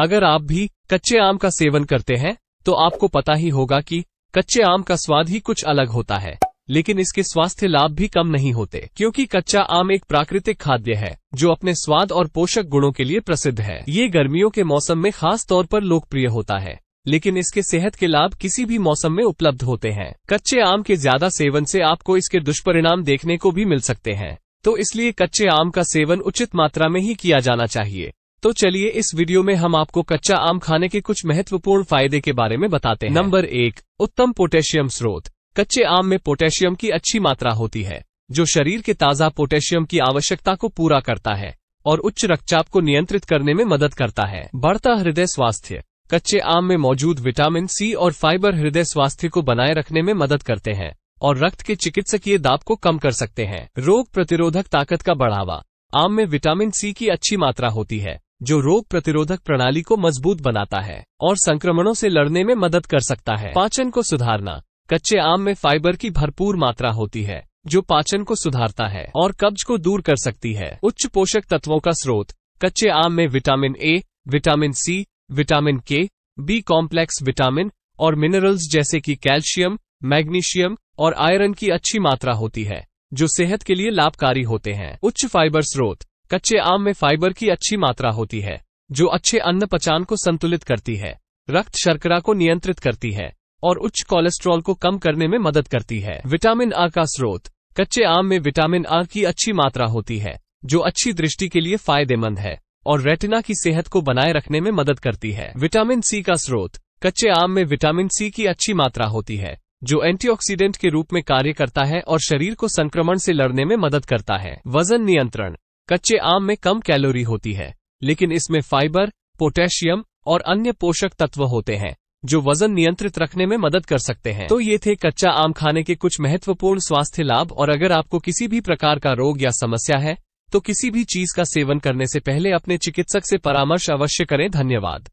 अगर आप भी कच्चे आम का सेवन करते हैं तो आपको पता ही होगा कि कच्चे आम का स्वाद ही कुछ अलग होता है लेकिन इसके स्वास्थ्य लाभ भी कम नहीं होते क्योंकि कच्चा आम एक प्राकृतिक खाद्य है जो अपने स्वाद और पोषक गुणों के लिए प्रसिद्ध है ये गर्मियों के मौसम में खास तौर पर लोकप्रिय होता है लेकिन इसके सेहत के लाभ किसी भी मौसम में उपलब्ध होते हैं कच्चे आम के ज्यादा सेवन से आपको इसके दुष्परिणाम देखने को भी मिल सकते हैं तो इसलिए कच्चे आम का सेवन उचित मात्रा में ही किया जाना चाहिए तो चलिए इस वीडियो में हम आपको कच्चा आम खाने के कुछ महत्वपूर्ण फायदे के बारे में बताते हैं नंबर एक उत्तम पोटेशियम स्रोत कच्चे आम में पोटेशियम की अच्छी मात्रा होती है जो शरीर के ताज़ा पोटेशियम की आवश्यकता को पूरा करता है और उच्च रक्तचाप को नियंत्रित करने में मदद करता है बढ़ता हृदय स्वास्थ्य कच्चे आम में मौजूद विटामिन सी और फाइबर हृदय स्वास्थ्य को बनाए रखने में मदद करते हैं और रक्त के चिकित्सकीय दाब को कम कर सकते हैं रोग प्रतिरोधक ताकत का बढ़ावा आम में विटामिन सी की अच्छी मात्रा होती है जो रोग प्रतिरोधक प्रणाली को मजबूत बनाता है और संक्रमणों से लड़ने में मदद कर सकता है पाचन को सुधारना कच्चे आम में फाइबर की भरपूर मात्रा होती है जो पाचन को सुधारता है और कब्ज को दूर कर सकती है उच्च पोषक तत्वों का स्रोत कच्चे आम में vitamin A vitamin C vitamin K B complex vitamin और मिनरल्स जैसे कि कैल्शियम मैग्नीशियम और आयरन की अच्छी मात्रा होती है जो सेहत के लिए लाभकारी होते हैं उच्च फाइबर स्रोत कच्चे आम में फाइबर की अच्छी मात्रा होती है जो अच्छे अन्न पचान को संतुलित करती है रक्त शर्करा को नियंत्रित करती है और उच्च कोलेस्ट्रॉल को कम करने में मदद करती है विटामिन आ का स्रोत कच्चे आम में विटामिन आ की अच्छी मात्रा होती है जो अच्छी दृष्टि के लिए फायदेमंद है और रेटिना की सेहत को बनाए रखने में मदद करती है विटामिन सी का स्रोत कच्चे आम में विटामिन सी की अच्छी मात्रा होती है जो एंटीऑक्सीडेंट के रूप में कार्य करता है और शरीर को संक्रमण से लड़ने में मदद करता है वजन नियंत्रण कच्चे आम में कम कैलोरी होती है लेकिन इसमें फाइबर पोटेशियम और अन्य पोषक तत्व होते हैं जो वजन नियंत्रित रखने में मदद कर सकते हैं तो ये थे कच्चा आम खाने के कुछ महत्वपूर्ण स्वास्थ्य लाभ और अगर आपको किसी भी प्रकार का रोग या समस्या है तो किसी भी चीज का सेवन करने से पहले अपने चिकित्सक से परामर्श अवश्य करें धन्यवाद